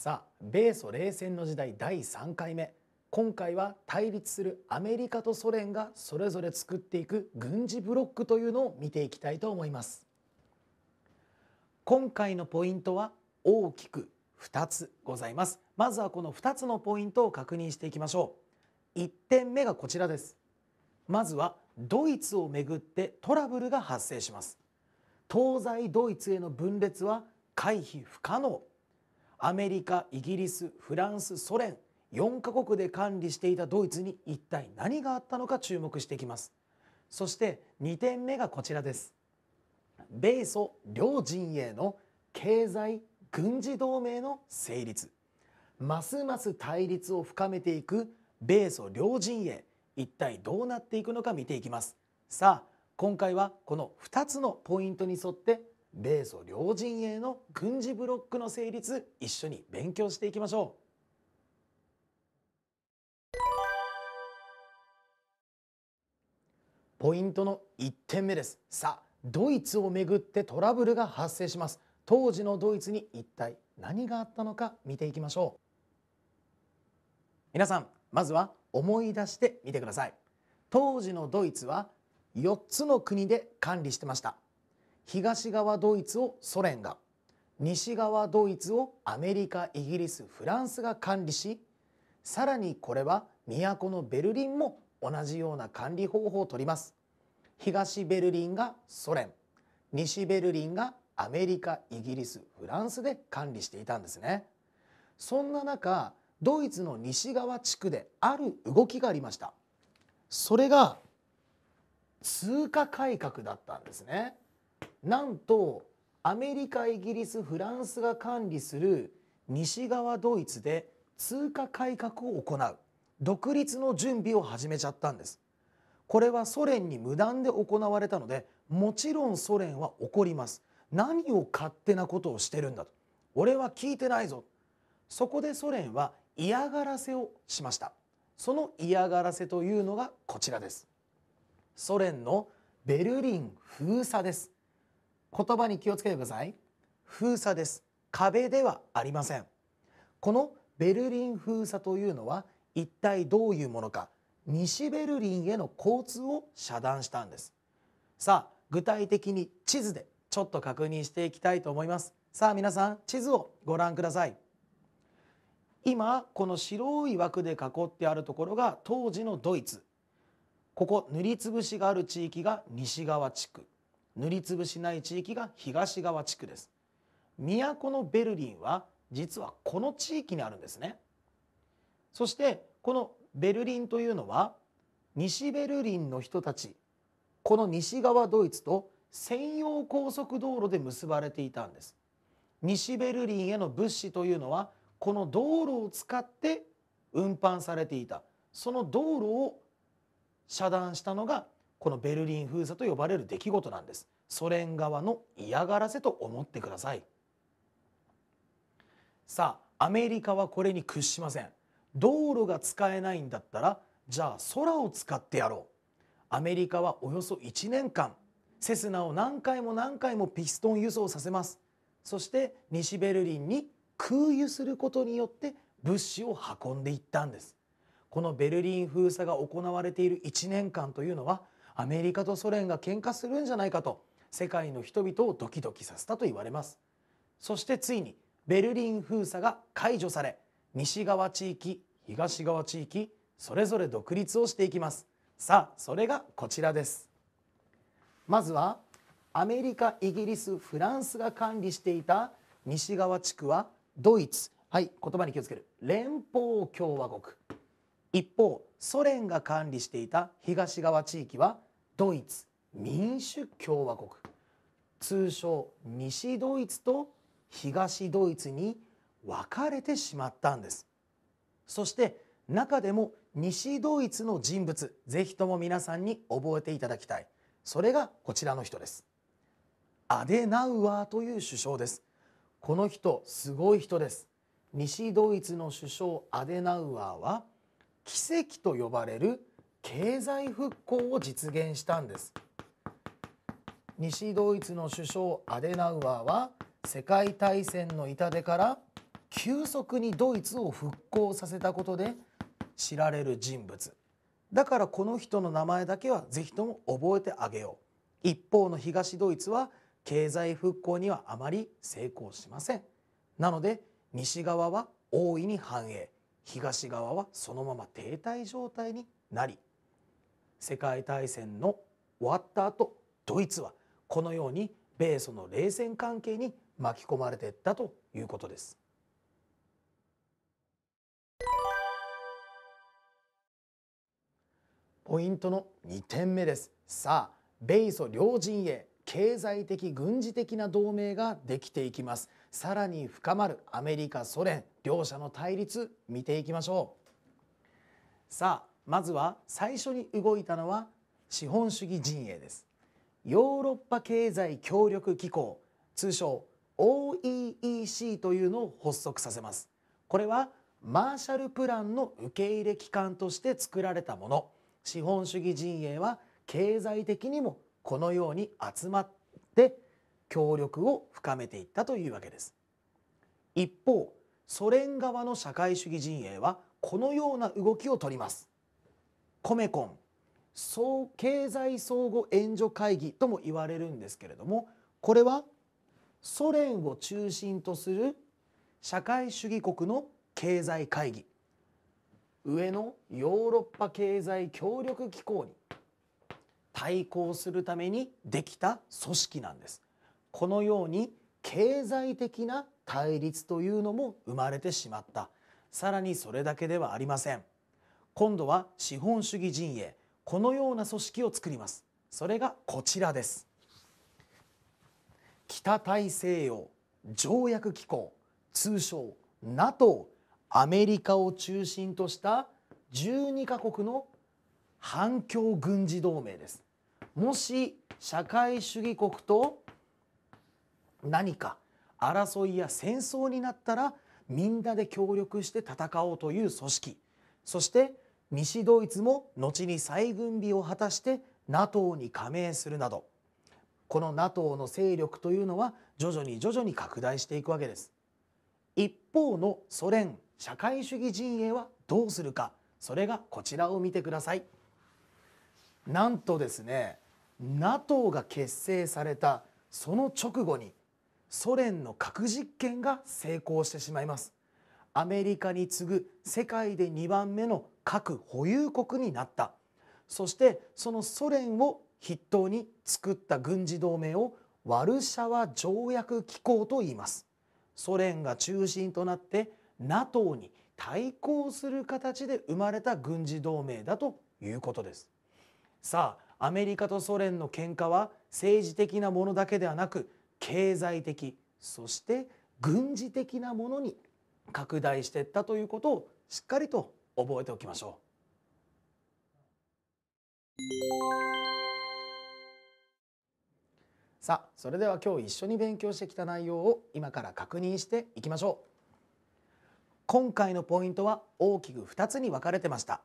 さあ米ソ冷戦の時代第3回目今回は対立するアメリカとソ連がそれぞれ作っていく軍事ブロックというのを見ていきたいと思います今回のポイントは大きく2つございますまずはこの2つのポイントを確認していきましょう1点目がこちらですまずはドイツをめぐってトラブルが発生します東西ドイツへの分裂は回避不可能アメリカイギリスフランスソ連4カ国で管理していたドイツに一体何があったのか注目していきますそして2点目がこちらです米ソ両陣営の経済軍事同盟の成立ますます対立を深めていく米ソ両陣営一体どうなっていくのか見ていきますさあ今回はこの2つのポイントに沿って米ソ両陣営の軍事ブロックの成立一緒に勉強していきましょう。ポイントの1点目ですさあドイツをめぐってトラブルが発生します当時のドイツに一体何があったのか見ていきましょう皆さんまずは思い出してみてください当時のドイツは4つの国で管理してました東側ドイツをソ連が西側ドイツをアメリカイギリスフランスが管理しさらにこれは都のベルリンも同じような管理方法をとります東ベルリンがソ連西ベルリンがアメリカイギリスフランスで管理していたんですねそんな中ドイツの西側地区である動きがありましたそれが通貨改革だったんですねなんとアメリカイギリスフランスが管理する西側ドイツで通貨改革を行う独立の準備を始めちゃったんですこれはソ連に無断で行われたのでもちろんソ連は怒ります何を勝手なことをしてるんだと俺は聞いてないぞそこでソ連は嫌がらせをしましたその嫌がらせというのがこちらですソ連のベルリン封鎖です言葉に気をつけてください封鎖です壁ではありませんこのベルリン封鎖というのは一体どういうものか西ベルリンへの交通を遮断したんですさあ具体的に地図でちょっと確認していきたいと思いますさあ皆さん地図をご覧ください今この白い枠で囲ってあるところが当時のドイツここ塗りつぶしがある地域が西側地区塗りつぶしない地域が東側地区です都のベルリンは実はこの地域にあるんですねそしてこのベルリンというのは西ベルリンの人たちこの西側ドイツと専用高速道路で結ばれていたんです西ベルリンへの物資というのはこの道路を使って運搬されていたその道路を遮断したのがこのベルリン封鎖と呼ばれる出来事なんですソ連側の嫌がらせと思ってくださいさあアメリカはこれに屈しません道路が使えないんだったらじゃあ空を使ってやろうアメリカはおよそ1年間セスナを何回も何回もピストン輸送させますそして西ベルリンに空輸することによって物資を運んでいったんですこのベルリン封鎖が行われている1年間というのはアメリカとソ連が喧嘩するんじゃないかと世界の人々をドキドキさせたと言われますそしてついにベルリン封鎖が解除され西側地域東側地域それぞれ独立をしていきますさあそれがこちらですまずはアメリカイギリスフランスが管理していた西側地区はドイツはい言葉に気をつける連邦共和国一方ソ連が管理していた東側地域はドイツ民主共和国通称西ドイツと東ドイツに分かれてしまったんですそして中でも西ドイツの人物ぜひとも皆さんに覚えていただきたいそれがこちらの人ですアデナウアーという首相ですこの人すごい人です西ドイツの首相アデナウアーは奇跡と呼ばれる経済復興を実現したんです西ドイツの首相アデナウアーは世界大戦の痛手から急速にドイツを復興させたことで知られる人物だからこの人の名前だけは是非とも覚えてあげよう一方の東ドイツは経済復興にはあまり成功しませんなので西側は大いに繁栄東側はそのまま停滞状態になり世界大戦の終わった後ドイツはこのように米ソの冷戦関係に巻き込まれていったということです。ポイントの2点目です。さあ米ソ両陣営経済的軍事的な同盟ができていきますさらに深まるアメリカソ連両者の対立見ていきましょうさあまずは最初に動いたのは資本主義陣営ですヨーロッパ経済協力機構通称 OEEC というのを発足させますこれはマーシャルプランの受け入れ機関として作られたもの資本主義陣営は経済的にもこのように集まって協力を深めていったというわけです一方ソ連側の社会主義陣営はこのような動きを取りますコメコン総経済相互援助会議とも言われるんですけれどもこれはソ連を中心とする社会主義国の経済会議上のヨーロッパ経済協力機構に対抗するためにできた組織なんですこのように経済的な対立というのも生まれてしまったさらにそれだけではありません今度は資本主義陣営このような組織を作りますそれがこちらです北大西洋条約機構通称 NATO アメリカを中心とした12カ国の反共軍事同盟ですもし社会主義国と何か争いや戦争になったらみんなで協力して戦おうという組織そして西ドイツも後に再軍備を果たして NATO に加盟するなどこの NATO の勢力というのは徐々に徐々に拡大していくわけです一方のソ連社会主義陣営はどうするかそれがこちらを見てくださいなんとですね NATO が結成されたその直後にソ連の核実験が成功してしまいますアメリカに次ぐ世界で2番目の核保有国になったそしてそのソ連を筆頭に作った軍事同盟をワルシャワ条約機構と言いますソ連が中心となって NATO に対抗する形で生まれた軍事同盟だということですさあアメリカとソ連の喧嘩は政治的なものだけではなく経済的そして軍事的なものに拡大していったということをしっかりと覚えておきましょうさあそれでは今日一緒に勉強してきた内容を今から確認していきましょう今回のポイントは大きく2つに分かれてました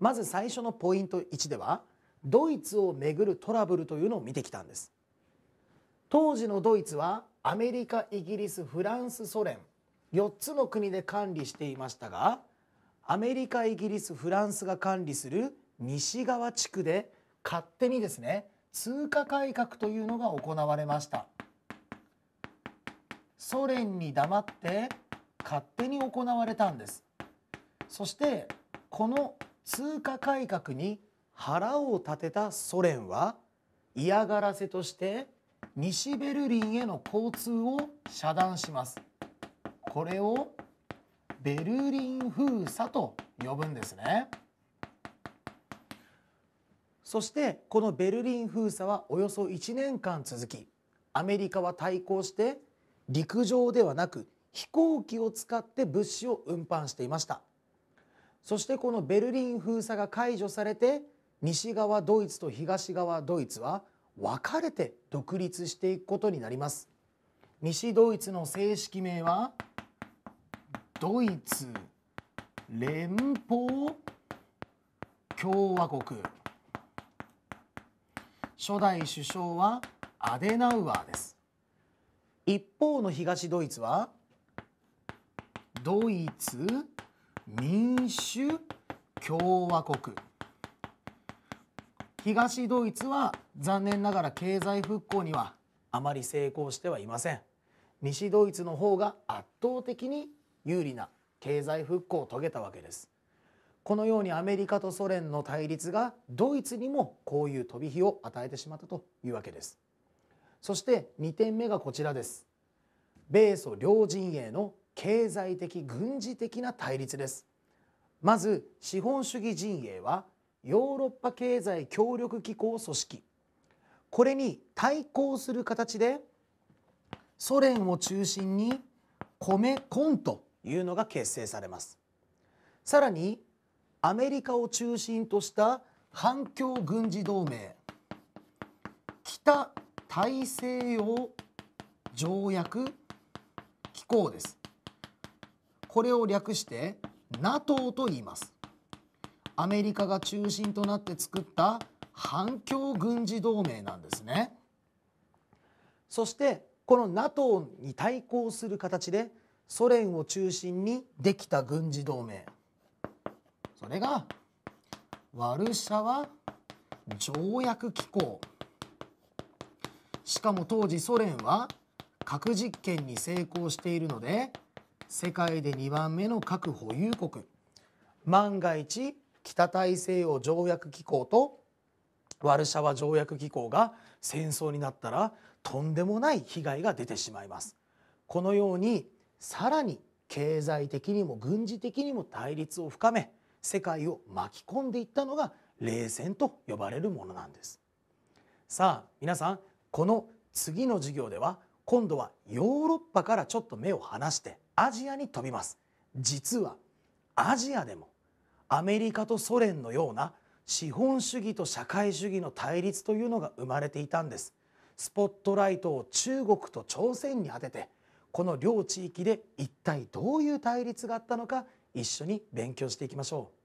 まず最初のポイント1ではドイツをめぐるトラブルというのを見てきたんです当時のドイツはアメリカイギリスフランスソ連4つの国で管理していましたがアメリカイギリスフランスが管理する西側地区で勝手にですね通貨改革というのが行われましたソ連に黙って勝手に行われたんですそしてこの通貨改革に腹を立てたソ連は嫌がらせとして西ベルリンへの交通を遮断しますこれをベルリン封鎖と呼ぶんですね。そしてこのベルリン封鎖はおよそ1年間続きアメリカは対抗して陸上ではなく飛行機を使って物資を運搬していましたそしてこのベルリン封鎖が解除されて西側ドイツと東側ドイツは分かれて独立していくことになります西ドイツの正式名はドイツ連邦共和国初代首相はアデナウアーです一方の東ドイツはドイツ民主共和国東ドイツは残念ながら経済復興にはあまり成功してはいません西ドイツの方が圧倒的に有利な経済復興を遂げたわけですこのようにアメリカとソ連の対立がドイツにもこういう飛び火を与えてしまったというわけですそして2点目がこちらです米ソ両陣営の経済的軍事的な対立ですまず資本主義陣営はヨーロッパ経済協力機構組織これに対抗する形でソ連を中心に米コントいうのが結成されますさらにアメリカを中心とした反共軍事同盟北大西洋条約機構ですこれを略して NATO と言いますアメリカが中心となって作った反共軍事同盟なんですねそしてこの NATO に対抗する形でソ連を中心にできた軍事同盟それがワルシャワ条約機構しかも当時ソ連は核実験に成功しているので世界で2番目の核保有国万が一北大西洋条約機構とワルシャワ条約機構が戦争になったらとんでもない被害が出てしまいます。このようにさらに経済的にも軍事的にも対立を深め世界を巻き込んでいったのが冷戦と呼ばれるものなんですさあ皆さんこの次の授業では今度はヨーロッパからちょっと目を離してアジアに飛びます実はアジアでもアメリカとソ連のような資本主義と社会主義の対立というのが生まれていたんですスポットライトを中国と朝鮮に当ててこの両地域で一体どういう対立があったのか一緒に勉強していきましょう。